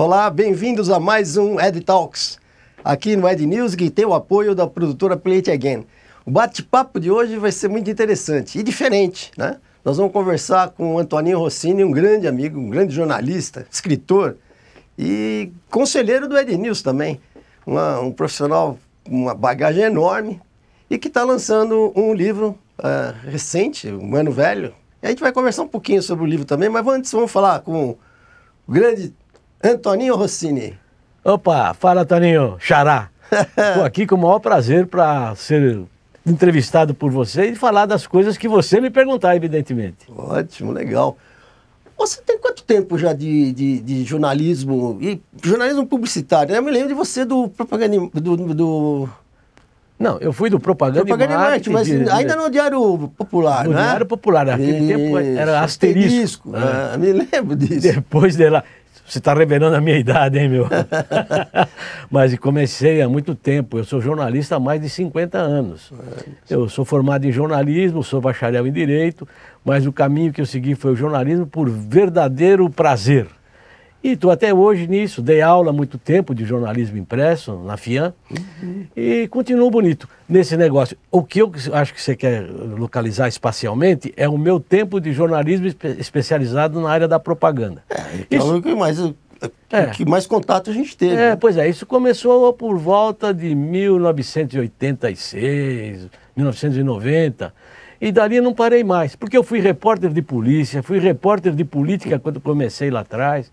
Olá, bem-vindos a mais um Ed Talks, aqui no Ed News, que tem o apoio da produtora Play It Again. O bate-papo de hoje vai ser muito interessante e diferente, né? Nós vamos conversar com o Antoninho Rossini, um grande amigo, um grande jornalista, escritor e conselheiro do Ed News também. Uma, um profissional com uma bagagem enorme e que está lançando um livro uh, recente, um ano velho. E a gente vai conversar um pouquinho sobre o livro também, mas antes vamos falar com o grande Antoninho Rossini. Opa, fala Toninho, xará. Estou aqui com o maior prazer para ser entrevistado por você e falar das coisas que você me perguntar, evidentemente. Ótimo, legal. Você tem quanto tempo já de, de, de jornalismo, e jornalismo publicitário? Eu me lembro de você do propaganda... do, do... Não, eu fui do Propaganda, propaganda e Marketing. mas de, ainda no Diário Popular, no né? No Diário Popular, naquele tempo era asterisco. asterisco né? ah, me lembro disso. Depois de você está revelando a minha idade, hein, meu? Mas comecei há muito tempo. Eu sou jornalista há mais de 50 anos. É eu sou formado em jornalismo, sou bacharel em direito, mas o caminho que eu segui foi o jornalismo por verdadeiro prazer. E estou até hoje nisso, dei aula há muito tempo de jornalismo impresso na FIAN uhum. e continuo bonito nesse negócio. O que eu acho que você quer localizar espacialmente é o meu tempo de jornalismo espe especializado na área da propaganda. É, então Isso... o que mais é. que mais contato a gente teve. É, né? pois é, isso começou por volta de 1986, 1990. E dali não parei mais, porque eu fui repórter de polícia, fui repórter de política quando comecei lá atrás.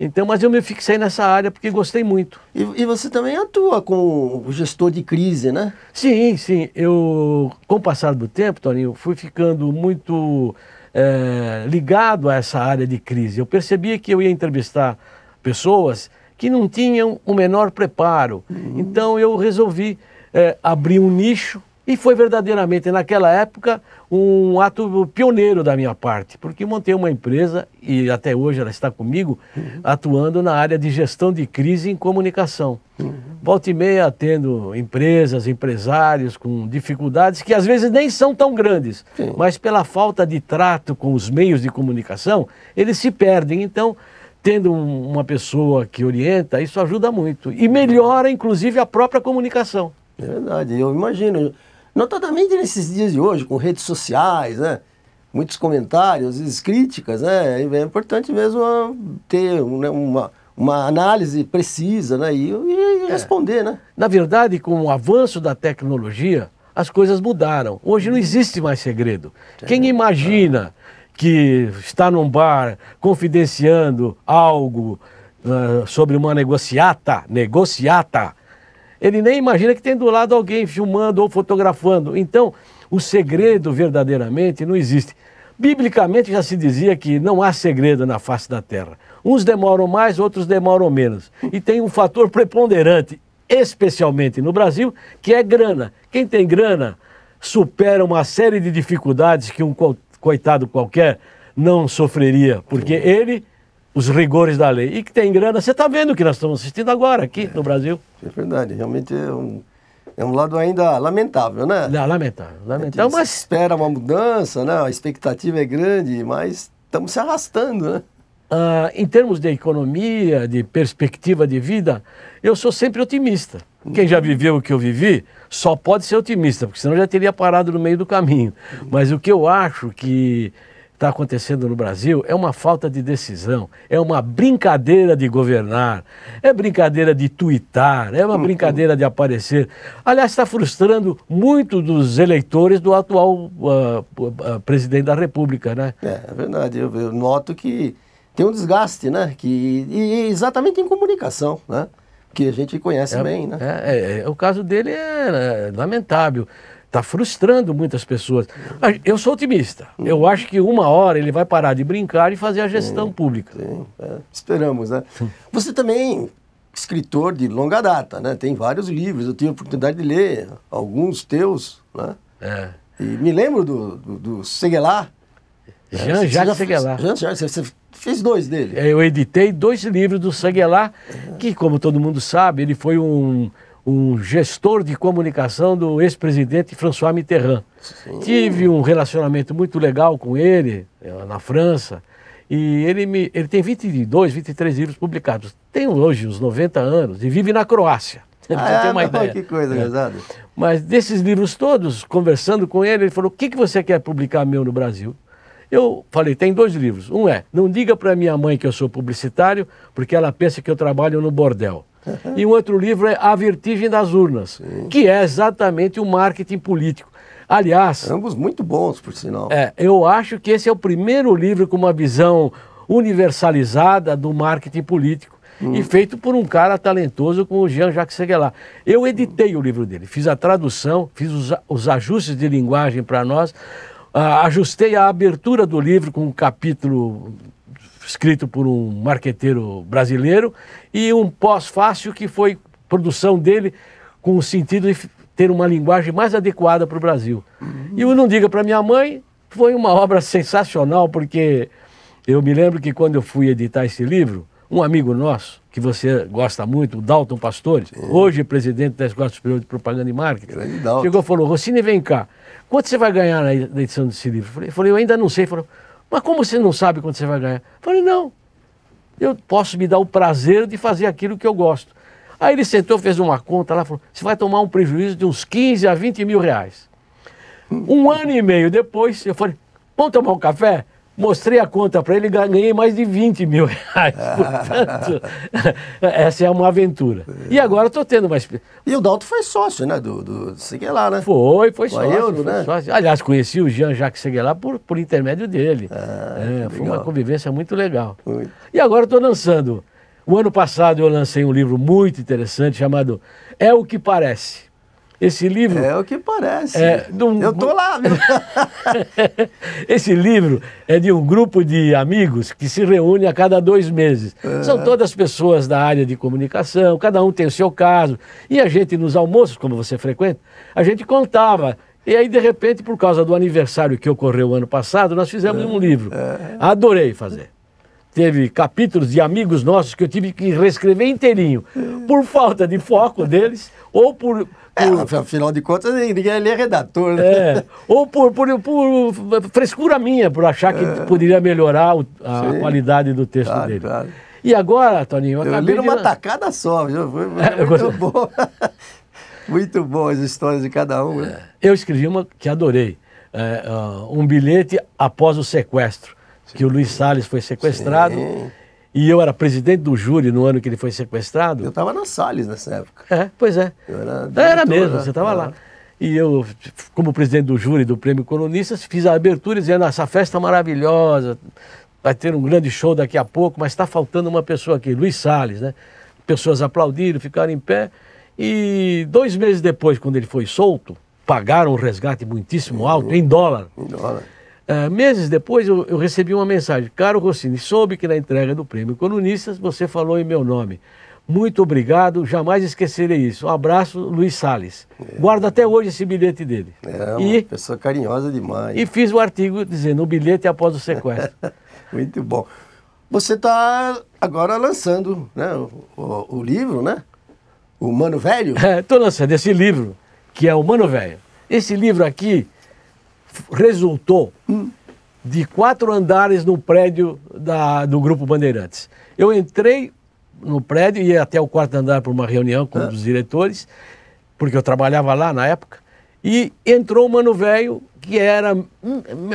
Então, mas eu me fixei nessa área porque gostei muito. E, e você também atua como gestor de crise, né? Sim, sim. Eu, com o passar do tempo, Toninho, fui ficando muito é, ligado a essa área de crise. Eu percebia que eu ia entrevistar pessoas que não tinham o menor preparo. Uhum. Então, eu resolvi é, abrir um nicho e foi verdadeiramente, naquela época, um ato pioneiro da minha parte, porque montei uma empresa, e até hoje ela está comigo, uhum. atuando na área de gestão de crise em comunicação. Uhum. Volta e meia atendo empresas, empresários com dificuldades que às vezes nem são tão grandes, Sim. mas pela falta de trato com os meios de comunicação, eles se perdem. Então, tendo um, uma pessoa que orienta, isso ajuda muito. E melhora, inclusive, a própria comunicação. É verdade, eu imagino. Notadamente nesses dias de hoje, com redes sociais, né? muitos comentários, às vezes críticas, né? é importante mesmo ah, ter né, uma, uma análise precisa né? e, e é. responder. É. Né? Na verdade, com o avanço da tecnologia, as coisas mudaram. Hoje não existe mais segredo. É Quem imagina que está num bar confidenciando algo uh, sobre uma negociata, negociata ele nem imagina que tem do lado alguém filmando ou fotografando. Então, o segredo verdadeiramente não existe. Biblicamente já se dizia que não há segredo na face da terra. Uns demoram mais, outros demoram menos. E tem um fator preponderante, especialmente no Brasil, que é grana. Quem tem grana supera uma série de dificuldades que um coitado qualquer não sofreria, porque ele os rigores da lei e que tem grana, você está vendo o que nós estamos assistindo agora aqui é, no Brasil. É verdade, realmente é um, é um lado ainda lamentável, né? Não, lamentável, lamentável. mas espera uma mudança, né? A expectativa é grande, mas estamos se arrastando, né? Ah, em termos de economia, de perspectiva de vida, eu sou sempre otimista. Uhum. Quem já viveu o que eu vivi só pode ser otimista, porque senão já teria parado no meio do caminho. Uhum. Mas o que eu acho que está acontecendo no Brasil é uma falta de decisão, é uma brincadeira de governar, é brincadeira de tuitar, é uma uhum. brincadeira de aparecer. Aliás, está frustrando muito dos eleitores do atual uh, uh, presidente da República, né? É, é verdade. Eu, eu, noto que tem um desgaste, né? Que, e exatamente em comunicação, né? Que a gente conhece é, bem, né? É, é, é o caso dele é, é lamentável. Está frustrando muitas pessoas. Eu sou otimista. Eu acho que uma hora ele vai parar de brincar e fazer a gestão sim, pública. Sim, é. Esperamos, né? Você também escritor de longa data, né? Tem vários livros. Eu tive a oportunidade de ler alguns teus, né? É. E me lembro do, do, do Seguelá. Jean-Jacques Seguelá. Jean-Jacques, você fez dois dele. É, eu editei dois livros do Seguelá, é. que, como todo mundo sabe, ele foi um um gestor de comunicação do ex-presidente François Mitterrand. Sim. Tive um relacionamento muito legal com ele eh, na França. E ele, me, ele tem 22, 23 livros publicados. Tem hoje uns 90 anos e vive na Croácia. Ah, uma não, ideia. Que coisa, é. Exato. Mas desses livros todos, conversando com ele, ele falou: o que, que você quer publicar meu no Brasil? Eu falei: tem dois livros. Um é Não Diga para Minha Mãe que Eu Sou Publicitário, porque ela pensa que eu trabalho no bordel. E um outro livro é A Vertigem das Urnas, Sim. que é exatamente o marketing político. Aliás. Ambos muito bons, por sinal. É, eu acho que esse é o primeiro livro com uma visão universalizada do marketing político. Hum. E feito por um cara talentoso como o Jean-Jacques Seguelar. Eu editei hum. o livro dele, fiz a tradução, fiz os, os ajustes de linguagem para nós, Uh, ajustei a abertura do livro com um capítulo escrito por um marqueteiro brasileiro, e um pós-fácil que foi produção dele com o sentido de ter uma linguagem mais adequada para o Brasil. Uhum. E o Não Diga para Minha Mãe foi uma obra sensacional, porque eu me lembro que quando eu fui editar esse livro, um amigo nosso, que você gosta muito, o Dalton Pastores, Sim. hoje presidente da Escola Superior de Propaganda e Marketing, chegou e falou, Rossini, vem cá, quanto você vai ganhar na edição desse livro? Eu falei, eu ainda não sei. Ele falou, mas como você não sabe quanto você vai ganhar? Eu falei, não. Eu posso me dar o prazer de fazer aquilo que eu gosto. Aí ele sentou, fez uma conta lá, falou: você vai tomar um prejuízo de uns 15 a 20 mil reais. Um ano e meio depois, eu falei: vamos tomar um café? Mostrei a conta para ele, ganhei mais de 20 mil reais. Portanto, essa é uma aventura. E agora estou tendo mais. E o Dalton foi sócio, né? Do, do Seguelar, né? Foi, foi sócio, Euro, né? foi sócio. Aliás, conheci o Jean-Jacques Seguelar por, por intermédio dele. Ah, é, foi uma convivência muito legal. Muito. E agora estou lançando. O ano passado eu lancei um livro muito interessante chamado É o que Parece esse livro. É o que parece. É, um, eu estou lá, viu? Esse livro é de um grupo de amigos que se reúne a cada dois meses. É. São todas pessoas da área de comunicação, cada um tem o seu caso. E a gente, nos almoços, como você frequenta, a gente contava. E aí, de repente, por causa do aniversário que ocorreu ano passado, nós fizemos é. um livro. É. Adorei fazer teve capítulos de amigos nossos que eu tive que reescrever inteirinho, é. por falta de foco deles ou por é, por... É, afinal de contas, ninguém ali é redator, né? É. Ou por, por, por, frescura minha, por achar que é. poderia melhorar o, a Sim. qualidade do texto claro, dele. Claro. E agora, Toninho, eu, eu li numa de... tacada só, viu? Foi é, muito bom. muito bom as histórias de cada um. Né? É. Eu escrevi uma que adorei. Uh, um bilhete após o sequestro, Sim. que o Luiz Salles foi sequestrado. Sim. E eu era presidente do júri no ano que ele foi sequestrado. Eu estava na Salles nessa época. É, pois é. Eu era, diretor, era mesmo, né? você estava lá. E eu, como presidente do júri do Prêmio Colonistas, fiz a abertura dizendo: ah, essa festa é maravilhosa, vai ter um grande show daqui a pouco, mas está faltando uma pessoa aqui, Luiz Salles, né? Pessoas aplaudiram, ficaram em pé. E dois meses depois, quando ele foi solto, pagaram um resgate muitíssimo uhum. alto, em dólar. Em dólar. Uh, meses depois eu, eu, recebi uma mensagem. Caro Rossini, soube que na entrega do prêmio Colunistas você falou em meu nome. Muito obrigado, jamais esquecerei isso. Um abraço, Luiz Salles. É. Guardo até hoje esse bilhete dele. É, uma e, pessoa carinhosa demais. E fiz o um artigo dizendo o bilhete é após o sequestro. Muito bom. Você está agora lançando né, o, o, livro, né? O Mano Velho? Estou lançando esse livro, que é o Mano Velho. Esse livro aqui, resultou hum. de quatro andares no prédio da, do Grupo Bandeirantes. Eu entrei no prédio, ia até o quarto andar para uma reunião com os diretores, porque eu trabalhava lá na época. E entrou um mano velho que era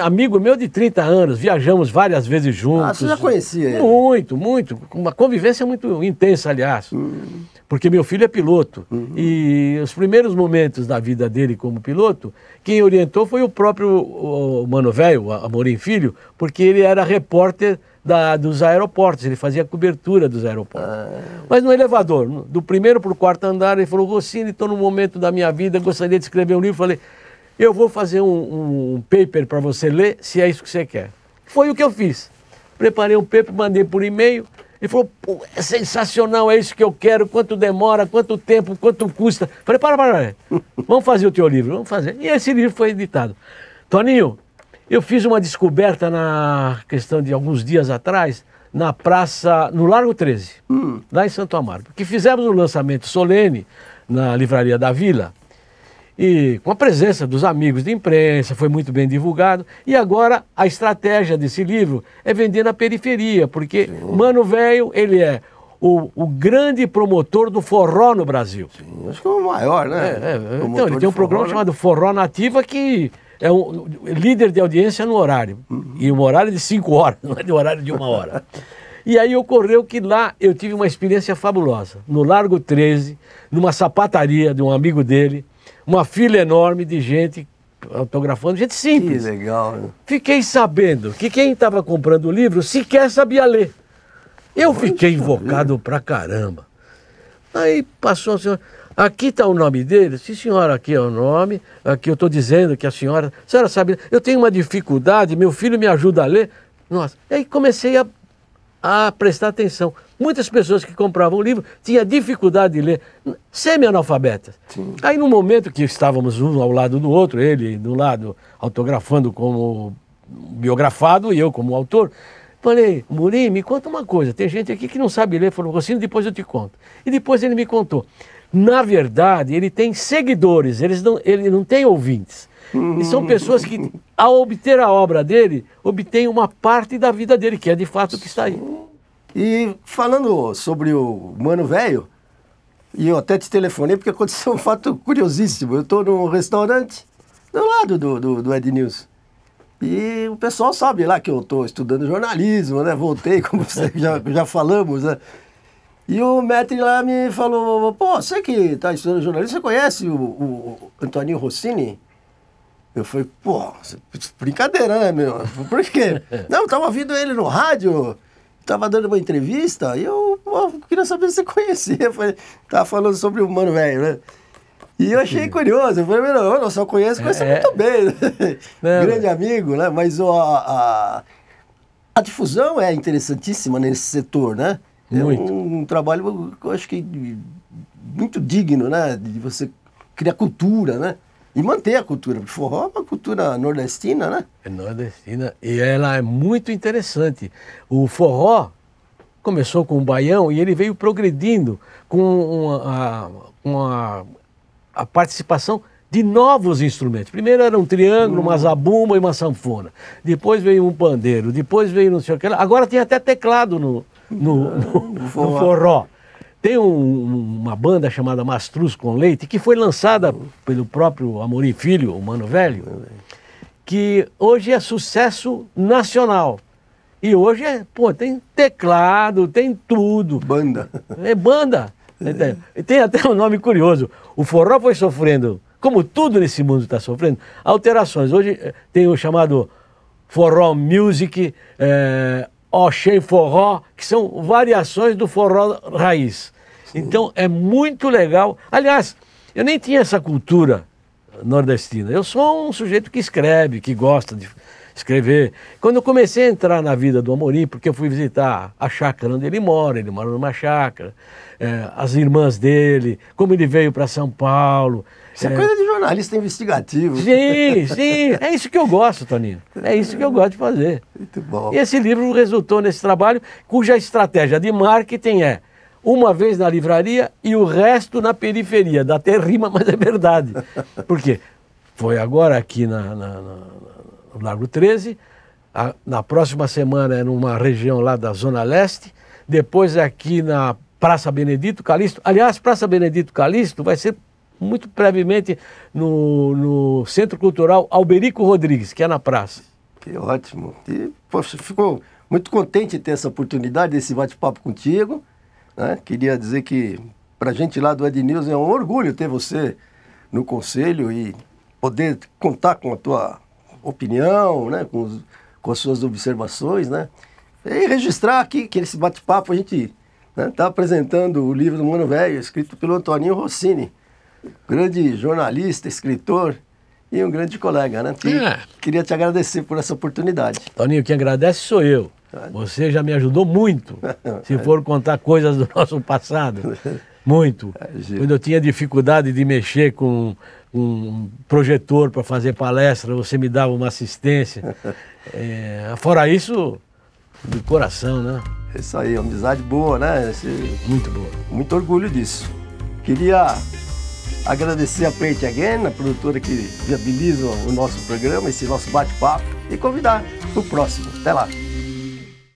amigo meu de 30 anos, viajamos várias vezes juntos. Ah, você já conhecia ele? Muito, muito. Uma convivência muito intensa, aliás. Hum. Porque meu filho é piloto. Uhum. E os primeiros momentos da vida dele como piloto, quem orientou foi o próprio o Mano Velho, Amorim Filho, porque ele era repórter da, dos aeroportos, ele fazia cobertura dos aeroportos. Ah. Mas no elevador, do primeiro para o quarto andar, ele falou: Rossini, estou num momento da minha vida, gostaria de escrever um livro. Falei: eu vou fazer um, um paper para você ler, se é isso que você quer. Foi o que eu fiz. Preparei um paper, mandei por e-mail. Ele falou: é sensacional, é isso que eu quero. Quanto demora, quanto tempo, quanto custa. Falei: para, para, para. vamos fazer o teu livro, vamos fazer. E esse livro foi editado. Toninho, eu fiz uma descoberta na questão de alguns dias atrás, na praça, no Largo 13, hum. lá em Santo Amaro, que fizemos um lançamento solene na Livraria da Vila, e com a presença dos amigos de imprensa, foi muito bem divulgado. E agora a estratégia desse livro é vender na periferia, porque Sim. Mano Velho, ele é o, o, grande promotor do forró no Brasil. Sim, acho que é o maior, né? É, é. é. Então, ele tem um forró, programa né? chamado Forró Nativa que é um líder de audiência no horário. Uhum. E um horário de cinco horas, não é de horário de uma hora. e aí ocorreu que lá eu tive uma experiência fabulosa. No Largo 13, numa sapataria de um amigo dele, uma fila enorme de gente autografando, gente simples. Que legal. Né? Fiquei sabendo que quem estava comprando o livro sequer sabia ler. Eu fiquei invocado pra caramba. Aí passou a senhora. Aqui está o nome dele. Sim, senhora, aqui é o nome. Aqui eu estou dizendo que a senhora. A senhora sabe, eu tenho uma dificuldade, meu filho me ajuda a ler. Nossa. aí comecei a, a prestar atenção. Muitas pessoas que compravam o livro tinham dificuldade de ler, semi-analfabetas. Aí, no momento que estávamos um ao lado do outro, ele do lado autografando como biografado e eu como autor, Falei, Murim, me conta uma coisa. Tem gente aqui que não sabe ler. Falou, assim, depois eu te conto. E depois ele me contou na verdade, ele tem seguidores, eles não, ele não tem ouvintes. E são hum. pessoas que, ao obter a obra dele, obtêm uma parte da vida dele, que é de fato o que está aí. E falando sobre o Mano Velho, e eu até te telefonei porque aconteceu um fato curiosíssimo. Eu estou num restaurante do lado do, do, do Ed News. E o pessoal sabe lá que eu estou estudando jornalismo, né? Voltei, como já, já falamos, né? E o mestre lá me falou, pô, você que está estudando jornalismo, você conhece o, o Antoninho Rossini? Eu falei, pô, é brincadeira, né, meu? Por quê? Não, eu tava ouvindo ele no rádio, tava dando uma entrevista, e eu pô, queria saber se você conhecia. Eu falei, tava tá falando sobre o Mano Velho, né? E eu achei curioso, eu falei, meu eu só conheço, conheço é. muito bem. Né? Não, Grande amigo, né? Mas ó, a, a difusão é interessantíssima nesse setor, né? Muito. É um, um trabalho, eu acho que muito digno, né? De você criar cultura, né? E manter a cultura, O forró é uma cultura nordestina, né? É nordestina e ela é muito interessante. O forró começou com o baião e ele veio progredindo com uma, uma, a participação de novos instrumentos. Primeiro era um triângulo, uma uhum. zabumba e uma sanfona. Depois veio um pandeiro, depois veio não sei o que Agora tem até teclado no, no, no, no forró. Tem um, uma banda chamada Mastruz com Leite, que foi lançada pelo próprio Amorim Filho, o Mano Velho, que hoje é sucesso nacional. E hoje é, pô, tem teclado, tem tudo. Banda. É banda. É. Tem até um nome curioso. O forró foi sofrendo, como tudo nesse mundo está sofrendo, alterações. Hoje eh, tem o chamado forró music, é, oxê e forró, que são variações do forró raiz. Sim. Então é muito legal. Aliás, eu nem tinha essa cultura nordestina. Eu sou um sujeito que escreve, que gosta de escrever. Quando eu comecei a entrar na vida do Amorim, porque eu fui visitar a chácara onde ele mora, ele mora numa chácara, é, as irmãs dele, como ele veio para São Paulo, isso é, é coisa de jornalista investigativo. Sim, sim. É isso que eu gosto, Toninho. É isso que eu gosto de fazer. Muito bom. E esse livro resultou nesse trabalho, cuja estratégia de marketing é uma vez na livraria e o resto na periferia. Dá até rima, mas é verdade. Por quê? Foi agora aqui na, na, na, no Largo 13, a, na próxima semana é numa região lá da Zona Leste, depois é aqui na Praça Benedito Calixto. Aliás, Praça Benedito Calixto vai ser muito brevemente no, no Centro Cultural Alberico Rodrigues, que é na praça. Que ótimo. E, poxa, ficou muito contente de ter essa oportunidade, esse bate-papo contigo. Né? Queria dizer que, para a gente lá do Ed News, é um orgulho ter você no conselho e poder contar com a tua opinião, né? com, os, com as suas observações. Né? E registrar aqui que esse bate-papo a gente está né, tá apresentando o livro do Mano Velho, escrito pelo Antoninho Rossini grande jornalista, escritor e um grande colega, né? Que é. Queria te agradecer por essa oportunidade. Toninho, quem agradece sou eu. Você já me ajudou muito, se for contar coisas do nosso passado. Muito. É, Quando eu tinha dificuldade de mexer com um projetor para fazer palestra, você me dava uma assistência. É, fora isso, do coração, né? Isso aí, amizade boa, né? Esse... Muito boa. Muito orgulho disso. Queria Agradecer a Print Again, a produtora que viabiliza o nosso programa, esse nosso bate-papo, e convidar para o próximo. Até lá!